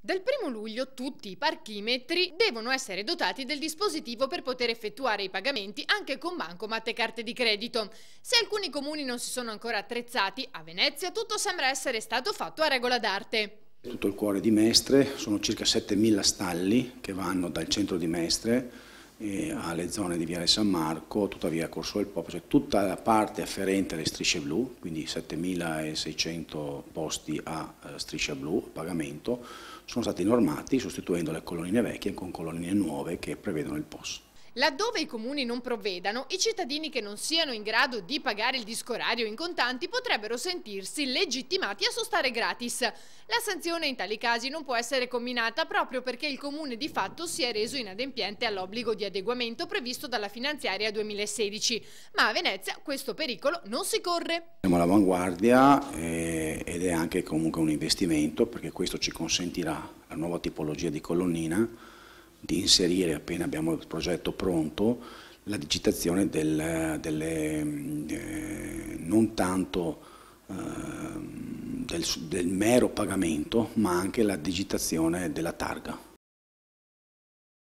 Dal 1 luglio tutti i parchimetri devono essere dotati del dispositivo per poter effettuare i pagamenti anche con bancomat e carte di credito. Se alcuni comuni non si sono ancora attrezzati, a Venezia tutto sembra essere stato fatto a regola d'arte. Tutto il cuore di Mestre, sono circa 7.000 stalli che vanno dal centro di Mestre eh, alle zone di Viale San Marco, tuttavia Corso del Popolo, cioè tutta la parte afferente alle strisce blu, quindi 7.600 posti a eh, striscia blu a pagamento, sono stati normati sostituendo le colonnine vecchie con colonnine nuove che prevedono il POS. Laddove i comuni non provvedano, i cittadini che non siano in grado di pagare il disco orario in contanti potrebbero sentirsi legittimati a sostare gratis. La sanzione in tali casi non può essere combinata proprio perché il comune di fatto si è reso inadempiente all'obbligo di adeguamento previsto dalla finanziaria 2016. Ma a Venezia questo pericolo non si corre. Siamo all'avanguardia eh, ed è anche comunque un investimento perché questo ci consentirà la nuova tipologia di colonnina di inserire, appena abbiamo il progetto pronto, la digitazione del, delle, mm, eh, non tanto eh, del, del mero pagamento, ma anche la digitazione della targa.